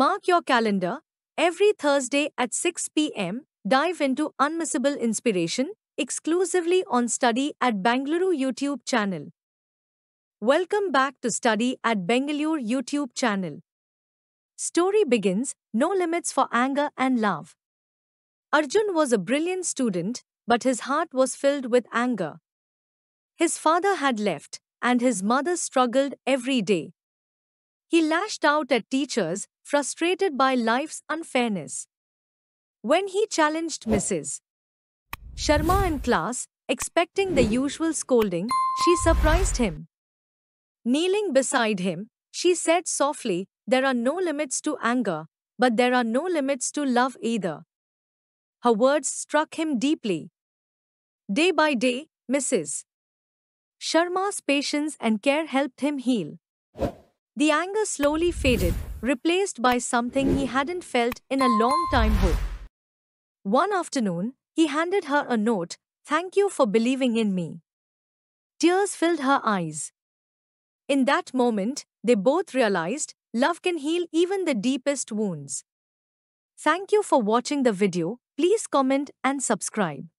Mark your calendar. Every Thursday at 6 p.m., dive into unmissable inspiration exclusively on Study at Bangalore YouTube channel. Welcome back to Study at Bengaluru YouTube channel. Story begins No Limits for Anger and Love. Arjun was a brilliant student, but his heart was filled with anger. His father had left, and his mother struggled every day. He lashed out at teachers, frustrated by life's unfairness. When he challenged Mrs. Sharma in class, expecting the usual scolding, she surprised him. Kneeling beside him, she said softly, There are no limits to anger, but there are no limits to love either. Her words struck him deeply. Day by day, Mrs. Sharma's patience and care helped him heal. The anger slowly faded, replaced by something he hadn't felt in a long time hope. One afternoon, he handed her a note, thank you for believing in me. Tears filled her eyes. In that moment, they both realized love can heal even the deepest wounds. Thank you for watching the video. Please comment and subscribe.